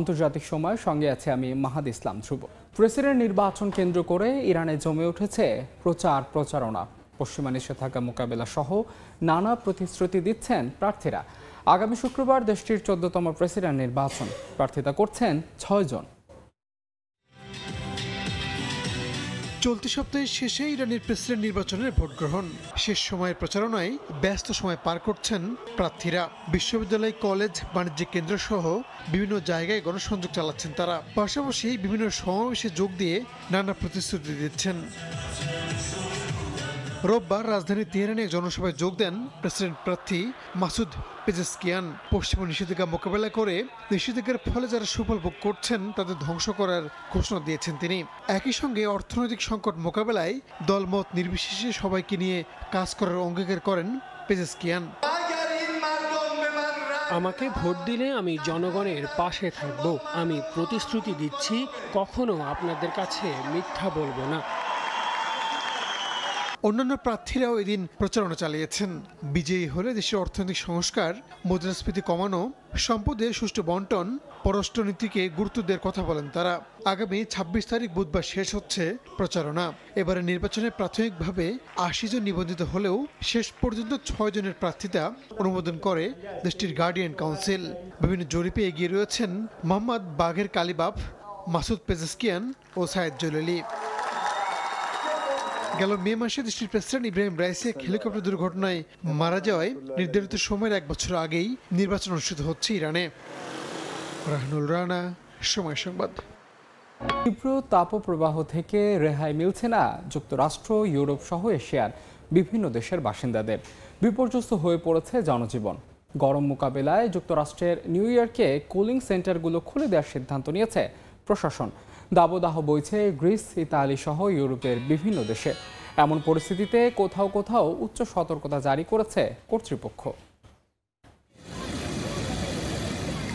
আন্তর্জাতিক সময় সঙ্গে আছে আমি মাহাদ ইসলাম ধ্রুব প্রেসিডেন্ট নির্বাচন কেন্দ্র করে ইরানে জমে উঠেছে প্রচার প্রচারণা পশ্চিমা নিষেধাজ্ঞা মোকাবেলা সহ নানা প্রতিশ্রুতি দিচ্ছেন প্রার্থীরা আগামী শুক্রবার দেশটির চোদ্দতম প্রেসিডেন্ট নির্বাচন প্রার্থিতা করছেন ছয়জন জন চলতি সপ্তাহের শেষে ইরানের প্রেসিডেন্ট নির্বাচনের ভোট গ্রহণ শেষ সময়ের প্রচারণায় ব্যস্ত সময় পার করছেন প্রার্থীরা বিশ্ববিদ্যালয় কলেজ বাণিজ্যিক কেন্দ্র সহ বিভিন্ন জায়গায় গণসংযোগ চালাচ্ছেন তারা পাশাপাশি বিভিন্ন সমাবেশে যোগ দিয়ে নানা প্রতিশ্রুতি দিচ্ছেন রোববার রাজধানীর তেহরানে জনসভায় যোগ দেন প্রেসিডেন্ট প্রার্থী মাসুদ পেজেসকিয়ান পশ্চিমা নিষেধাজ্ঞা মোকাবেলা করে নিষেধাজ্ঞার ফলে যারা সুফল ভোগ করছেন তাদের ধ্বংস করার ঘোষণা দিয়েছেন তিনি একই সঙ্গে অর্থনৈতিক সংকট মোকাবেলায় দলমত নির্বিশেষে সবাইকে নিয়ে কাজ করার অঙ্গীকার করেন পেজেসকিয়ান আমাকে ভোট দিলে আমি জনগণের পাশে থাকব আমি প্রতিশ্রুতি দিচ্ছি কখনো আপনাদের কাছে মিথ্যা বলবো না অন্যান্য প্রার্থীরাও এদিন প্রচারণা চালিয়েছেন বিজয়ী হলে দেশের অর্থনৈতিক সংস্কার মুদ্রাস্ফীতি কমানো সম্পদে সুষ্ঠু বন্টন পররাষ্ট্রনীতিকে গুরুত্ব দেওয়ার কথা বলেন তারা আগামী ২৬ তারিখ বুধবার শেষ হচ্ছে প্রচারণা এবারে নির্বাচনে প্রাথমিকভাবে আশি জন নিবন্ধিত হলেও শেষ পর্যন্ত ছয় জনের প্রার্থীতা অনুমোদন করে দেশটির গার্ডিয়ান কাউন্সিল বিভিন্ন জরিপে এগিয়ে রয়েছেন Mohammad Bagher Ghalibaf Masoud Pezeshkian ও সায়েদ জলেলি গেল মে মাসে দেশটির প্রেসিডেন্ট ইব্রাহিম রাইসি এক হেলিকপ্টার দুর্ঘটনায় মারা যাওয়ায় নির্ধারিত সময়ের এক বছর আগেই নির্বাচন অনুষ্ঠিত হচ্ছে ইরানে রাহনুল রানা সময় সংবাদ তীব্র তাপপ্রবাহ থেকে রেহাই মিলছে না যুক্তরাষ্ট্র ইউরোপ সহ এশিয়ার বিভিন্ন দেশের বাসিন্দাদের বিপর্যস্ত হয়ে পড়েছে জনজীবন গরম মোকাবেলায় যুক্তরাষ্ট্রের নিউ ইয়র্কে কুলিং সেন্টারগুলো খুলে দেওয়ার সিদ্ধান্ত নিয়েছে প্রশাসন দাবদাহ বইছে গ্রিস ইতালি সহ ইউরোপের বিভিন্ন দেশে এমন পরিস্থিতিতে কোথাও কোথাও উচ্চ সতর্কতা জারি করেছে কর্তৃপক্ষ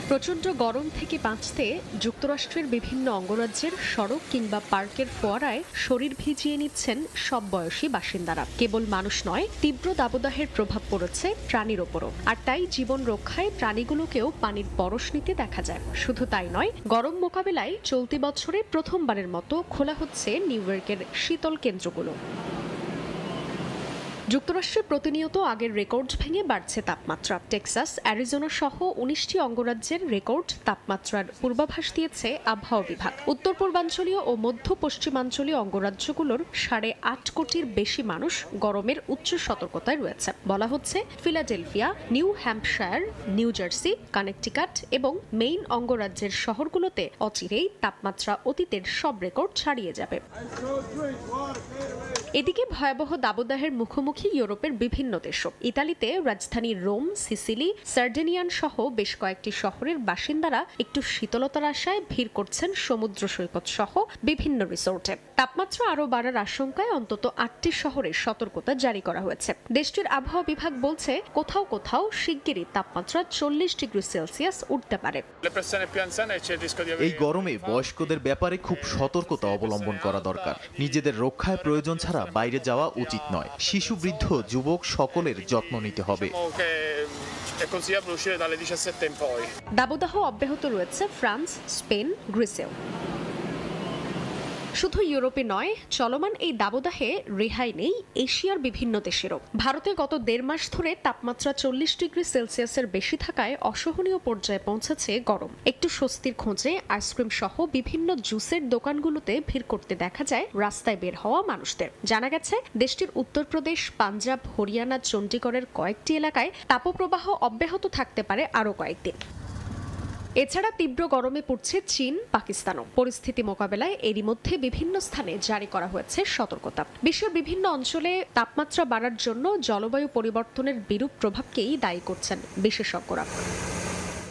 প্রচণ্ড গরম থেকে বাঁচতে যুক্তরাষ্ট্রের বিভিন্ন অঙ্গরাজ্যের সড়ক কিংবা পার্কের ফোয়ারায় শরীর ভিজিয়ে নিচ্ছেন সব বয়সী বাসিন্দারা কেবল মানুষ নয় তীব্র দাবদাহের প্রভাব পড়েছে প্রাণীর ওপরও আর তাই জীবন রক্ষায় প্রাণীগুলোকেও পানির পরশ নিতে দেখা যায় শুধু তাই নয় গরম মোকাবেলায় চলতি বছরে প্রথমবারের মতো খোলা হচ্ছে নিউ ইয়র্কের শীতল কেন্দ্রগুলো যুক্তরাষ্ট্রে প্রতিনিয়ত আগের রেকর্ড ভেঙে বাড়ছে তাপমাত্রা টেক্সাস অ্যারিজোনা সহ উনিশটি অঙ্গরাজ্যের রেকর্ড তাপমাত্রার পূর্বাভাস দিয়েছে আবহাওয়া বিভাগ উত্তর পূর্বাঞ্চলীয় ও মধ্য পশ্চিমাঞ্চলীয় অঙ্গরাজ্যগুলোর সাড়ে আট কোটির বেশি মানুষ গরমের উচ্চ সতর্কতায় রয়েছে বলা হচ্ছে Philadelphia New Hampshire New Jersey Connecticut এবং মেইন অঙ্গরাজ্যের শহরগুলোতে অচিরেই তাপমাত্রা অতীতের সব রেকর্ড ছাড়িয়ে যাবে এদিকে ভয়াবহ দাবদাহের মুখোমুখি ইউরোপের বিভিন্ন দেশও ইতালিতে রাজধানী রোম সিসিলি সার্ডেনিয়ান সহ বেশ কয়েকটি শহরের বাসিন্দারা একটু শীতলতার আশায় ভিড় করছেন সমুদ্র সৈকত সহ বিভিন্ন রিসোর্টে তাপমাত্রা আরও বাড়ার আশঙ্কায় অন্তত আটটি শহরে সতর্কতা জারি করা হয়েছে দেশটির আবহাওয়া বিভাগ বলছে কোথাও কোথাও শিগগিরই তাপমাত্রা চল্লিশ ডিগ্রি সেলসিয়াস উঠতে পারে এই গরমে বয়স্কদের ব্যাপারে খুব সতর্কতা অবলম্বন করা দরকার নিজেদের রক্ষায় প্রয়োজন ছাড়া বাইরে যাওয়া উচিত নয় শিশু বৃদ্ধ যুবক সকলের যত্ন নিতে হবে দাবদাহ অব্যাহত রয়েছে ফ্রান্স স্পেন গ্রিসেও শুধু ইউরোপে নয় চলমান এই দাবদাহে রেহাই নেই এশিয়ার বিভিন্ন দেশেরও ভারতে গত দেড় মাস ধরে তাপমাত্রা চল্লিশ ডিগ্রি সেলসিয়াসের বেশি থাকায় অসহনীয় পর্যায়ে পৌঁছেছে গরম একটু স্বস্তির খোঁজে আইসক্রিম সহ বিভিন্ন জুসের দোকানগুলোতে ভিড় করতে দেখা যায় রাস্তায় বের হওয়া মানুষদের জানা গেছে দেশটির উত্তরপ্রদেশ পাঞ্জাব হরিয়ানা চণ্ডীগড়ের কয়েকটি এলাকায় তাপপ্রবাহ অব্যাহত থাকতে পারে আরও কয়েকদিন এছাড়া তীব্র গরমে পড়ছে চীন পাকিস্তানও পরিস্থিতি মোকাবেলায় এরই মধ্যে বিভিন্ন স্থানে জারি করা হয়েছে সতর্কতা বিশ্বের বিভিন্ন অঞ্চলে তাপমাত্রা বাড়ার জন্য জলবায়ু পরিবর্তনের বিরূপ প্রভাবকেই দায়ী করছেন বিশেষজ্ঞরা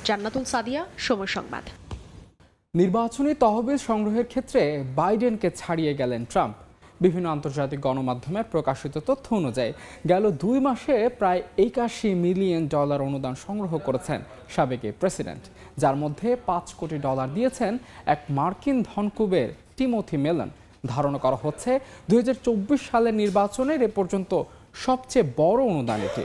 জান্নাতুল সাদিয়া সময় সংবাদ নির্বাচনী তহবিল সংগ্রহের ক্ষেত্রে বাইডেনকে ছাড়িয়ে গেলেন ট্রাম্প বিভিন্ন আন্তর্জাতিক গণমাধ্যমে প্রকাশিত তথ্য অনুযায়ী গেল দুই মাসে প্রায় একাশি মিলিয়ন ডলার অনুদান সংগ্রহ করেছেন সাবেক প্রেসিডেন্ট যার মধ্যে পাঁচ কোটি ডলার দিয়েছেন এক মার্কিন ধনকুবের টিমোথি মেলন ধারণা করা হচ্ছে দুই সালের নির্বাচনের এ পর্যন্ত সবচেয়ে বড় অনুদান এটি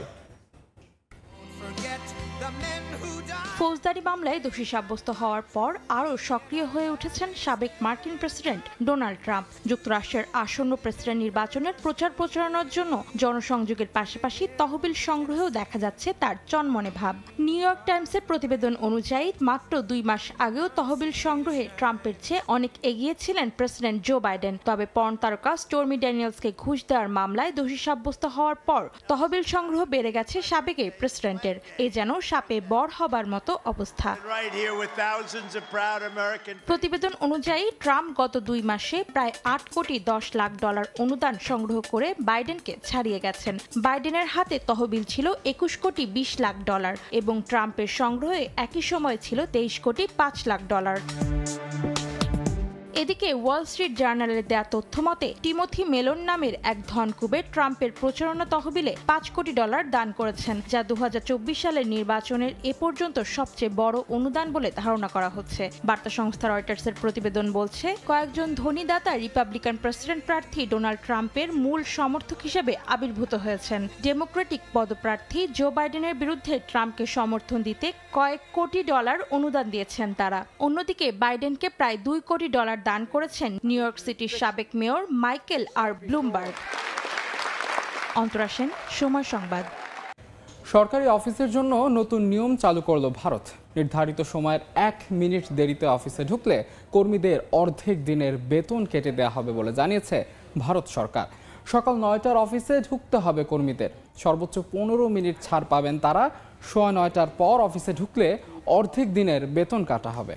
ফৌজদারি মামলায় দোষী সাব্যস্ত হওয়ার পর আরও সক্রিয় হয়ে উঠেছেন সাবেক মার্কিন প্রেসিডেন্ট ডোনাল্ড ট্রাম্প যুক্তরাষ্ট্রের আসন্ন প্রেসিডেন্ট নির্বাচনের প্রচার প্রচারণার জন্য জনসংযোগের পাশাপাশি তহবিল সংগ্রহেও দেখা যাচ্ছে তার চনমনে ভাব নিউ ইয়র্ক টাইমসের প্রতিবেদন অনুযায়ী মাত্র দুই মাস আগেও তহবিল সংগ্রহে ট্রাম্পের চেয়ে অনেক এগিয়েছিলেন প্রেসিডেন্ট জো বাইডেন তবে পর্ন তারকা স্টোর্মি ড্যানিয়েলসকে ঘুষ দেওয়ার মামলায় দোষী সাব্যস্ত হওয়ার পর তহবিল সংগ্রহ বেড়ে গেছে সাবেক প্রেসিডেন্টের এ যেন সাপে বর হবার মতো মতো অবস্থা প্রতিবেদন অনুযায়ী ট্রাম্প গত দুই মাসে প্রায় আট কোটি দশ লাখ ডলার অনুদান সংগ্রহ করে বাইডেনকে ছাড়িয়ে গেছেন বাইডেনের হাতে তহবিল ছিল একুশ কোটি বিশ লাখ ডলার এবং ট্রাম্পের সংগ্রহে একই সময় ছিল তেইশ কোটি পাঁচ লাখ ডলার এদিকে ওয়াল স্ট্রিট জার্নালের দেয়া তথ্য মতে টিমোথি মেলন নামের এক ধনকুবে ট্রাম্পের প্রচারণা তহবিলে পাঁচ কোটি ডলার দান করেছেন যা দু সালের নির্বাচনের এ পর্যন্ত সবচেয়ে বড় অনুদান বলে ধারণা করা হচ্ছে বার্তা সংস্থা রয়টার্সের প্রতিবেদন বলছে কয়েকজন ধনী দাতা রিপাবলিকান প্রেসিডেন্ট প্রার্থী ডোনাল্ড ট্রাম্পের মূল সমর্থক হিসেবে আবির্ভূত হয়েছেন ডেমোক্রেটিক পদপ্রার্থী জো বাইডেনের বিরুদ্ধে ট্রাম্পকে সমর্থন দিতে কয়েক কোটি ডলার অনুদান দিয়েছেন তারা অন্যদিকে বাইডেনকে প্রায় দুই কোটি ডলার দান করেছেন নিউ ইয়র্ক সিটির সাবেক মেয়র মাইকেল আর ব্লুমবার্গ অন্তরাসেন সময় সংবাদ সরকারি অফিসের জন্য নতুন নিয়ম চালু করল ভারত নির্ধারিত সময়ের এক মিনিট দেরিতে অফিসে ঢুকলে কর্মীদের অর্ধেক দিনের বেতন কেটে দেওয়া হবে বলে জানিয়েছে ভারত সরকার সকাল নয়টার অফিসে ঢুকতে হবে কর্মীদের সর্বোচ্চ পনেরো মিনিট ছাড় পাবেন তারা সোয়া নয়টার পর অফিসে ঢুকলে অর্ধেক দিনের বেতন কাটা হবে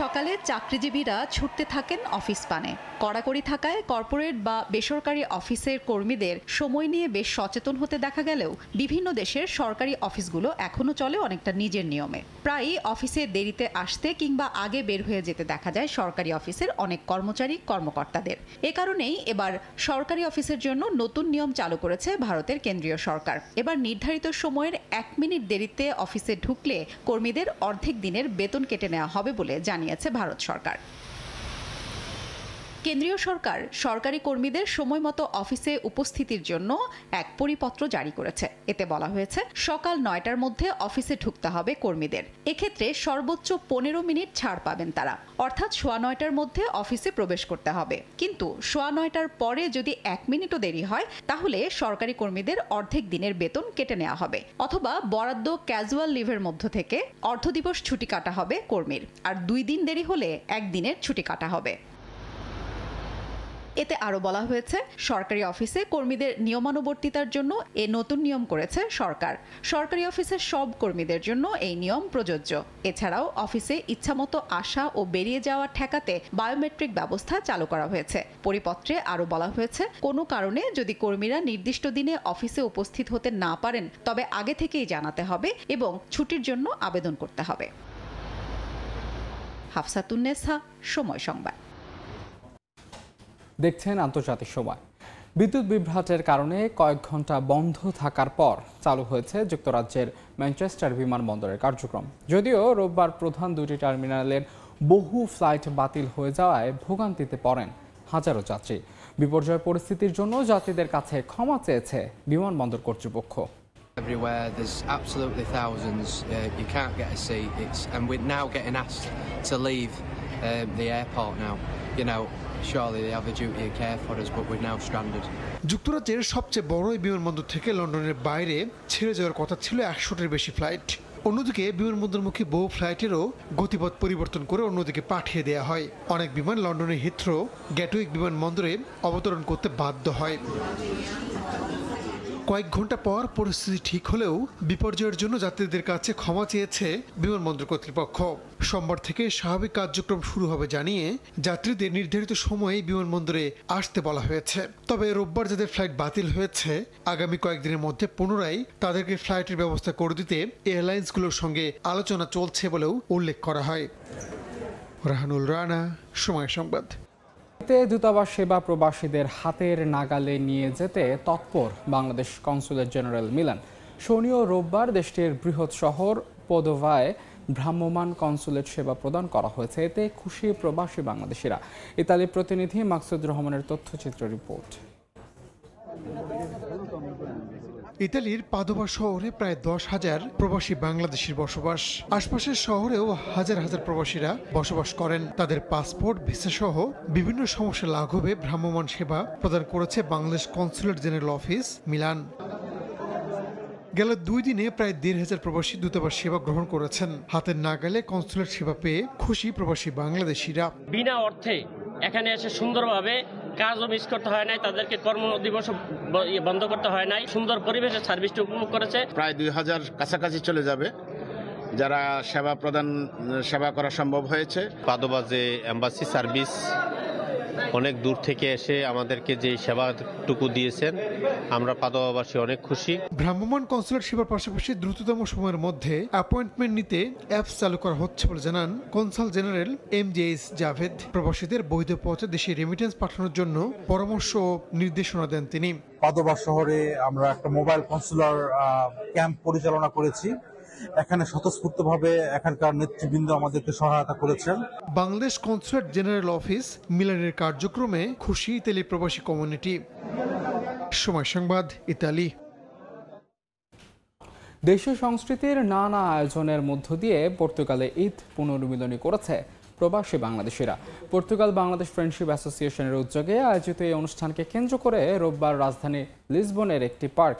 সকালে চাকরিজীবীরা ছুটতে থাকেন অফিস পানে কড়াকড়ি থাকায় কর্পোরেট বা বেসরকারি অফিসের কর্মীদের সময় নিয়ে বেশ সচেতন হতে দেখা গেলেও বিভিন্ন দেশের সরকারি অফিসগুলো এখনও চলে অনেকটা নিজের নিয়মে প্রায়ই অফিসে দেরিতে আসতে কিংবা আগে বের হয়ে যেতে দেখা যায় সরকারি অফিসের অনেক কর্মচারী কর্মকর্তাদের এ কারণেই এবার সরকারি অফিসের জন্য নতুন নিয়ম চালু করেছে ভারতের কেন্দ্রীয় সরকার এবার নির্ধারিত সময়ের এক মিনিট দেরিতে অফিসে ঢুকলে কর্মীদের অর্ধেক দিনের বেতন কেটে নেওয়া হবে বলে জানিয়েছে ভারত সরকার কেন্দ্রীয় সরকার সরকারি কর্মীদের সময় মতো অফিসে উপস্থিতির জন্য এক পরিপত্র জারি করেছে এতে বলা হয়েছে সকাল নয়টার মধ্যে অফিসে ঢুকতে হবে কর্মীদের এক্ষেত্রে সর্বোচ্চ পনেরো মিনিট ছাড় পাবেন তারা অর্থাৎ সোয়া নয়টার মধ্যে অফিসে প্রবেশ করতে হবে কিন্তু সোয়া নয়টার পরে যদি এক মিনিটও দেরি হয় তাহলে সরকারি কর্মীদের অর্ধেক দিনের বেতন কেটে নেওয়া হবে অথবা বরাদ্দ ক্যাজুয়াল লিভের মধ্য থেকে অর্ধ দিবস ছুটি কাটা হবে কর্মীর আর দুই দিন দেরি হলে একদিনের ছুটি কাটা হবে এতে আরও বলা হয়েছে সরকারি অফিসে কর্মীদের নিয়মানুবর্তিতার জন্য এ নতুন নিয়ম করেছে সরকার সরকারি অফিসের সব কর্মীদের জন্য এই নিয়ম প্রযোজ্য এছাড়াও অফিসে ইচ্ছামতো আসা ও বেরিয়ে যাওয়া ঠেকাতে বায়োমেট্রিক ব্যবস্থা চালু করা হয়েছে পরিপত্রে আরও বলা হয়েছে কোনো কারণে যদি কর্মীরা নির্দিষ্ট দিনে অফিসে উপস্থিত হতে না পারেন তবে আগে থেকেই জানাতে হবে এবং ছুটির জন্য আবেদন করতে হবে হাফসাতুন্নেসা সময় সংবাদ দেখছেন আন্তর্জাতিক সময় বিদ্যুৎ বিভ্রাটের কারণে কয়েক ঘন্টা বন্ধ থাকার পর চালু হয়েছে যুক্তরাজ্যের ম্যানচেস্টার বিমানবন্দরের কার্যক্রম যদিও রোববার প্রধান দুটি টার্মিনালের বহু ফ্লাইট বাতিল হয়ে যাওয়ায় ভোগান্তিতে পড়েন হাজারো যাত্রী বিপর্যয় পরিস্থিতির জন্য যাত্রীদের কাছে ক্ষমা চেয়েছে বিমানবন্দর কর্তৃপক্ষ everywhere. There's absolutely thousands. Uh, you can't get a seat. It's, and we're now getting asked to leave uh, the airport now. You know, যুক্তরাজ্যের সবচেয়ে বড় এই বিমানবন্দর থেকে লন্ডনের বাইরে ছেড়ে যাওয়ার কথা ছিল একশোটির বেশি ফ্লাইট অন্যদিকে বিমানবন্দরমুখী বহু ফ্লাইটেরও গতিপথ পরিবর্তন করে অন্যদিকে পাঠিয়ে দেয়া হয় অনেক বিমান লন্ডনের হিথ্রো গ্যাটুইক বিমানবন্দরে অবতরণ করতে বাধ্য হয় কয়েক ঘন্টা পর পরিস্থিতি ঠিক হলেও বিপর্যয়ের জন্য যাত্রীদের কাছে ক্ষমা চেয়েছে বিমানবন্দর কর্তৃপক্ষ সোমবার থেকে স্বাভাবিক কার্যক্রম শুরু হবে জানিয়ে যাত্রীদের নির্ধারিত সময়ে বিমানবন্দরে আসতে বলা হয়েছে তবে রোববার যাদের ফ্লাইট বাতিল হয়েছে আগামী কয়েকদিনের মধ্যে পুনরায় তাদেরকে ফ্লাইটের ব্যবস্থা করে দিতে এয়ারলাইন্সগুলোর সঙ্গে আলোচনা চলছে বলেও উল্লেখ করা হয় রাহানুল রানা সময় সংবাদ ইতালিতে দূতাবাস সেবা প্রবাসীদের হাতের নাগালে নিয়ে যেতে তৎপর বাংলাদেশ কনসুলেট জেনারেল মিলান শনি ও রোববার দেশটির বৃহৎ শহর পদোভায় ভ্রাম্যমান কনসুলেট সেবা প্রদান করা হয়েছে এতে খুশি প্রবাসী বাংলাদেশিরা ইতালি প্রতিনিধি মাকসুদ রহমানের তথ্যচিত্র রিপোর্ট ইতালির পাদোবা শহরে প্রায় দশ হাজার প্রবাসী বাংলাদেশির বসবাস আশপাশের শহরেও হাজার হাজার প্রবাসীরা বসবাস করেন তাদের পাসপোর্ট ভিসা সহ বিভিন্ন সমস্যা লাঘবে ভ্রাম্যমান সেবা প্রদান করেছে Bangladesh consulate general office Milan গেল দুই দিনে প্রায় দেড় হাজার প্রবাসী দূতাবাস সেবা গ্রহণ করেছেন হাতের নাগালে কনসুলেট সেবা পেয়ে খুশি প্রবাসী বাংলাদেশিরা বিনা অর্থে এখানে এসে সুন্দরভাবে কাজও মিস করতে হয় নাই তাদেরকে কর্ম দিবস ইয়ে বন্ধ করতে হয় নাই সুন্দর পরিবেশে সার্ভিসটি উপভোগ করেছে প্রায় দুই হাজার কাছাকাছি চলে যাবে যারা সেবা প্রদান সেবা করা সম্ভব হয়েছে পাদবাজে এম্বাসি সার্ভিস অনেক দূর থেকে এসে আমাদেরকে যে সেবাটুকু দিয়েছেন আমরা পাদবাবাসী অনেক খুশি ভ্রাম্যমান কনসুলেট সেবার পাশাপাশি দ্রুততম সময়ের মধ্যে অ্যাপয়েন্টমেন্ট নিতে অ্যাপস চালু করা হচ্ছে বলে জানান consul general M J S Javed প্রবাসীদের বৈধ পথে দেশে রেমিটেন্স পাঠানোর জন্য পরামর্শ ও নির্দেশনা দেন তিনি পাদবা শহরে আমরা একটা মোবাইল কনসুলার ক্যাম্প পরিচালনা করেছি এখানে ভাবে এখানকার নেতৃবৃন্দ আমাদেরকে সহায়তা করেছেন বাংলাদেশ কনসুলেট জেনারেল অফিস মিলানের কার্যক্রমে খুশি ইতালি প্রবাসী কমিউনিটি সময় সংবাদ ইতালি দেশীয় সংস্কৃতির নানা আয়োজনের মধ্য দিয়ে পর্তুগালে ঈদ পুনর্মিলনী করেছে প্রবাসী বাংলাদেশিরা পর্তুগাল বাংলাদেশ ফ্রেন্ডশিপ অ্যাসোসিয়েশনের উদ্যোগে আয়োজিত এই অনুষ্ঠানকে কেন্দ্র করে রোববার রাজধানী লিসবনের একটি পার্ক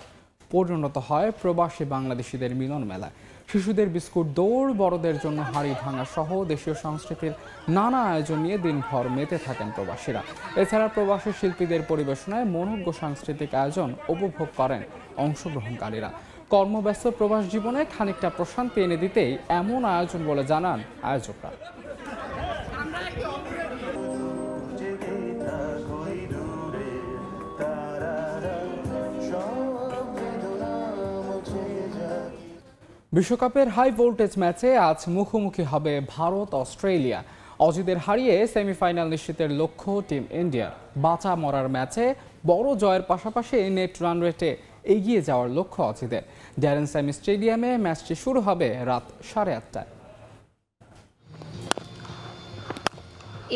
পরিণত হয় প্রবাসী বাংলাদেশিদের মিলন মেলা শিশুদের বিস্কুট দৌড় বড়দের জন্য হাড়ি ভাঙা সহ দেশীয় সংস্কৃতির নানা আয়োজন নিয়ে দিনভর মেতে থাকেন প্রবাসীরা এছাড়া প্রবাসী শিল্পীদের পরিবেশনায় মনোজ্ঞ সাংস্কৃতিক আয়োজন উপভোগ করেন অংশগ্রহণকারীরা কর্মব্যস্ত প্রবাস জীবনে খানিকটা প্রশান্তি এনে দিতেই এমন আয়োজন বলে জানান আয়োজকরা বিশ্বকাপের হাই ভোল্টেজ ম্যাচে আজ মুখোমুখি হবে ভারত অস্ট্রেলিয়া অজিদের হারিয়ে সেমিফাইনাল নিশ্চিতের লক্ষ্য টিম ইন্ডিয়ার বাঁচা মরার ম্যাচে বড় জয়ের পাশাপাশি নেট রান রেটে এগিয়ে যাওয়ার লক্ষ্য অজিদের ড্যারেন স্যামি স্টেডিয়ামে ম্যাচটি শুরু হবে রাত সাড়ে আটটায়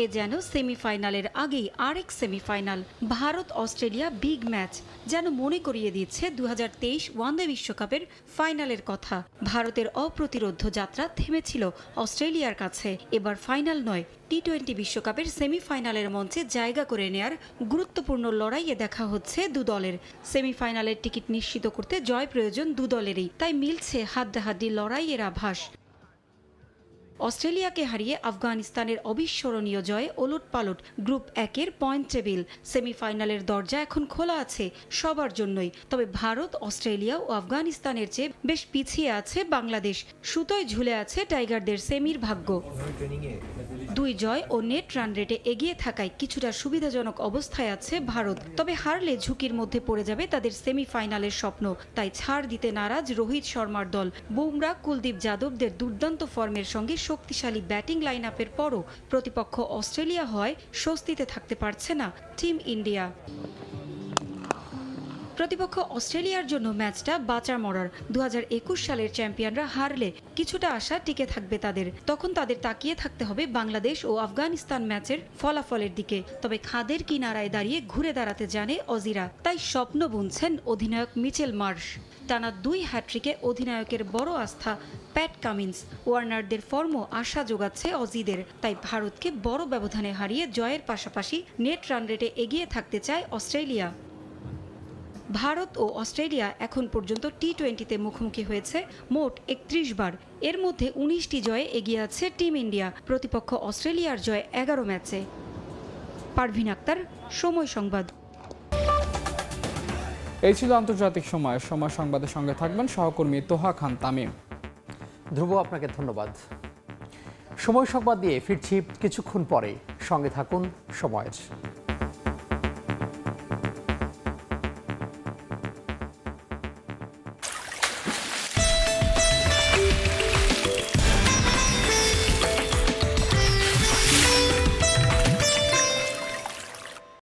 এ যেন সেমিফাইনালের আগেই আরেক semifinal Bharat Australia big match যেন মনে করিয়ে দিচ্ছে দু হাজার তেইশ ওয়ানডে বিশ্বকাপের ফাইনালের কথা ভারতের অপ্রতিরোধ যাত্রা থেমেছিল অস্ট্রেলিয়ার কাছে এবার ফাইনাল নয় টি টোয়েন্টি বিশ্বকাপের সেমিফাইনালের মঞ্চে জায়গা করে নেয়ার গুরুত্বপূর্ণ লড়াইয়ে দেখা হচ্ছে দু দলের সেমিফাইনালের টিকিট নিশ্চিত করতে জয় প্রয়োজন দু দলেরই তাই মিলছে হাড্ডাহাড্ডি লড়াইয়ের আভাস অস্ট্রেলিয়াকে হারিয়ে আফগানিস্তানের অবিস্মরণীয় জয়ে ওলট পালট গ্রুপ একের পয়েন্ট টেবিল সেমিফাইনালের দরজা এখন খোলা আছে সবার জন্যই তবে ভারত অস্ট্রেলিয়া ও আফগানিস্তানের চেয়ে বেশ পিছিয়ে আছে বাংলাদেশ সুতোয় ঝুলে আছে টাইগারদের সেমির ভাগ্য দুই জয় ও নেট রান রেটে এগিয়ে থাকায় কিছুটা সুবিধাজনক অবস্থায় আছে ভারত তবে হারলে ঝুঁকির মধ্যে পড়ে যাবে তাদের সেমিফাইনালের স্বপ্ন তাই ছাড় দিতে নারাজ রোহিত শর্মার দল বুমরা কুলদীপ যাদবদের দুর্দান্ত ফর্মের সঙ্গে শক্তিশালী ব্যাটিং লাইন আপের পরও প্রতিপক্ষ অস্ট্রেলিয়া হয় স্বস্তিতে থাকতে পারছে না টিম ইন্ডিয়া প্রতিপক্ষ অস্ট্রেলিয়ার জন্য ম্যাচটা বাঁচা মরার দু সালের চ্যাম্পিয়নরা হারলে কিছুটা আশা টিকে থাকবে তাদের তখন তাদের তাকিয়ে থাকতে হবে বাংলাদেশ ও আফগানিস্তান ম্যাচের ফলাফলের দিকে তবে খাদের কিনারায় দাঁড়িয়ে ঘুরে দাঁড়াতে জানে অজিরা তাই স্বপ্ন বুনছেন অধিনায়ক মিচেল মার্শ টানা দুই হ্যাট্রিকে অধিনায়কের বড় আস্থা প্যাট কামিন্স ওয়ার্নারদের ফর্মও আশা যোগাচ্ছে অজিদের তাই ভারতকে বড় ব্যবধানে হারিয়ে জয়ের পাশাপাশি নেট রান রেটে এগিয়ে থাকতে চায় অস্ট্রেলিয়া ভারত ও অস্ট্রেলিয়া এখন পর্যন্ত টি টোয়েন্টিতে মুখোমুখি হয়েছে মোট একত্রিশ বার এর মধ্যে উনিশটি জয়ে এগিয়ে আছে টিম ইন্ডিয়া প্রতিপক্ষ অস্ট্রেলিয়ার জয় এগারো ম্যাচে পারভিন আক্তার সময় সংবাদ এই ছিল আন্তর্জাতিক সময় সময় সংবাদের সঙ্গে থাকবেন সহকর্মী তোহা খান তামিম ধ্রুব আপনাকে ধন্যবাদ সময় সংবাদ দিয়ে ফিরছি কিছুক্ষণ পরে সঙ্গে থাকুন সময়